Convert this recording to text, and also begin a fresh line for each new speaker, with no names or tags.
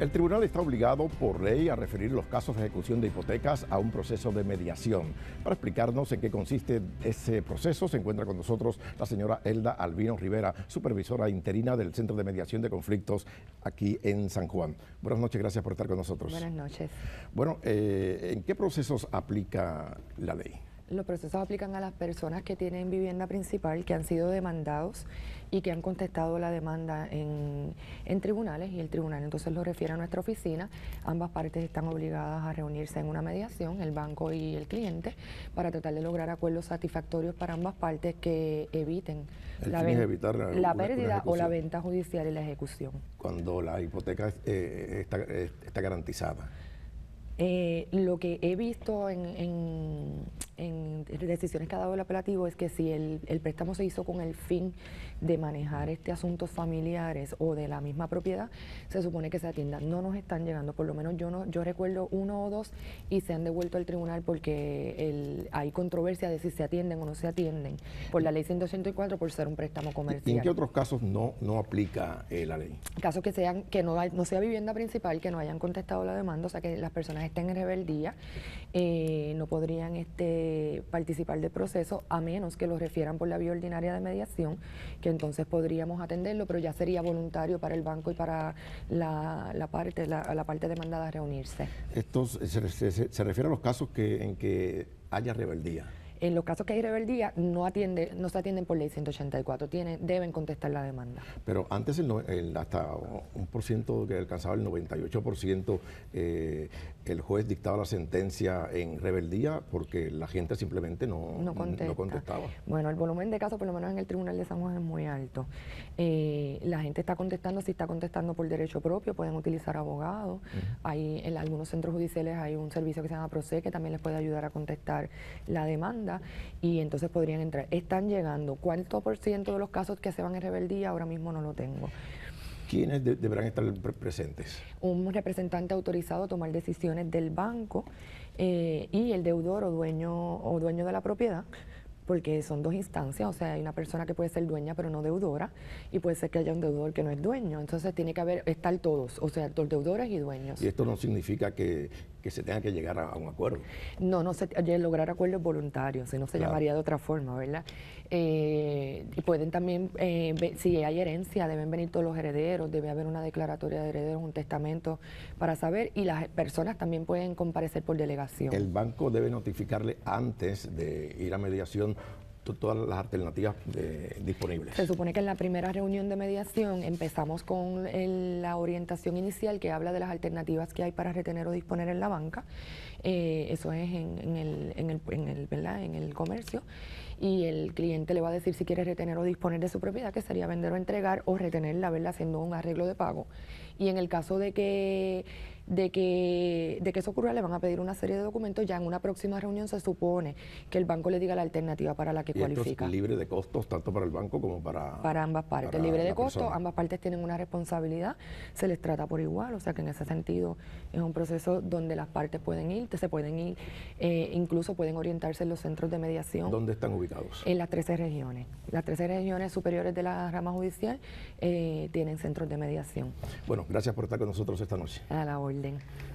El tribunal está obligado por ley a referir los casos de ejecución de hipotecas a un proceso de mediación. Para explicarnos en qué consiste ese proceso, se encuentra con nosotros la señora Elda Albino Rivera, supervisora interina del Centro de Mediación de Conflictos aquí en San Juan. Buenas noches, gracias por estar con nosotros. Buenas noches. Bueno, eh, ¿en qué procesos aplica la ley?
Los procesos aplican a las personas que tienen vivienda principal, que han sido demandados y que han contestado la demanda en, tribunales y el tribunal entonces lo refiere a nuestra oficina. Ambas partes están obligadas a reunirse en una mediación, el banco y el cliente, para tratar de lograr acuerdos satisfactorios para ambas partes que eviten la, pérdida o la venta judicial y la ejecución.
Cuando la hipoteca eh, eh, está, garantizada.
Eh, lo que he visto en, en decisiones que ha dado el apelativo es que si el, préstamo se hizo con el fin de manejar este asuntos familiares o de la misma propiedad, se supone que se atienda. No nos están llegando, por lo menos yo no, yo recuerdo uno o dos y se han devuelto al tribunal porque el, hay controversia de si se atienden o no se atienden por la ley 184 por ser un préstamo comercial. ¿Y en qué otros
casos no, no aplica eh, la ley?
Casos que sean que no, no sea vivienda principal, que no hayan contestado la demanda, o sea que las personas estén en rebeldía, eh, no podrían este eh, participar del proceso, a menos que lo refieran por la vía ordinaria de mediación, que entonces podríamos atenderlo, pero ya sería voluntario para el banco y para la, parte la, parte demandada reunirse.
esto se, refiere a los casos que, en que haya rebeldía.
En los casos que hay rebeldía, no, atiende, no se atienden por ley 184, deben contestar la demanda.
Pero antes hasta un por ciento que alcanzaba el 98%, eh, el juez dictaba la sentencia en rebeldía porque la gente simplemente no, contestaba.
Bueno, el volumen de casos, por lo menos en el Tribunal de San Juan, es muy alto. Eh, la gente está contestando, si está contestando por derecho propio, pueden utilizar abogados. Hay, en algunos centros judiciales hay un servicio que se llama PROCE que también les puede ayudar a contestar la demanda y entonces podrían entrar. Están llegando. ¿Cuánto por ciento de los casos que se van en rebeldía? Ahora mismo no lo tengo.
¿Quiénes deberán estar presentes?
Un representante autorizado a tomar decisiones del banco eh, y el deudor o dueño, o dueño de la propiedad porque son dos instancias, o sea, hay una persona que puede ser dueña pero no deudora y puede ser que haya un deudor que no es dueño, entonces tiene que haber estar todos, o sea, los deudores y dueños. Y
esto no significa que que se tenga que llegar a, un acuerdo.
No, no se, lograr acuerdos voluntarios, si no se llamaría de otra forma, ¿verdad? Eh, y pueden también, eh, si hay herencia, deben venir todos los herederos, debe haber una declaratoria de herederos, un testamento para saber, y las personas también pueden comparecer por delegación. El
banco debe notificarle antes de ir a mediación todas las alternativas eh, disponibles. Se
supone que en la primera reunión de mediación empezamos con la orientación inicial que habla de las alternativas que hay para retener o disponer en la banca. Eh, eso es en, el, en, el, en el comercio y el cliente le va a decir si quiere retener o disponer de su propiedad, que sería vender o entregar o retenerla, ¿verdad? Haciendo un arreglo de pago. Y en el caso de que, de que, de que eso ocurra, le van a pedir una serie de documentos. Ya en una próxima reunión se supone que el banco le diga la alternativa para la que y es
libre de costos, tanto para el banco como para.
Para ambas partes. libre de costos, ambas partes tienen una responsabilidad, se les trata por igual. O sea que en ese sentido es un proceso donde las partes pueden ir, se pueden ir, eh, incluso pueden orientarse en los centros de mediación.
¿Dónde están ubicados? En
las 13 regiones. Las 13 regiones superiores de la rama judicial eh, tienen centros de mediación.
Bueno, gracias por estar con nosotros esta noche.
A la orden.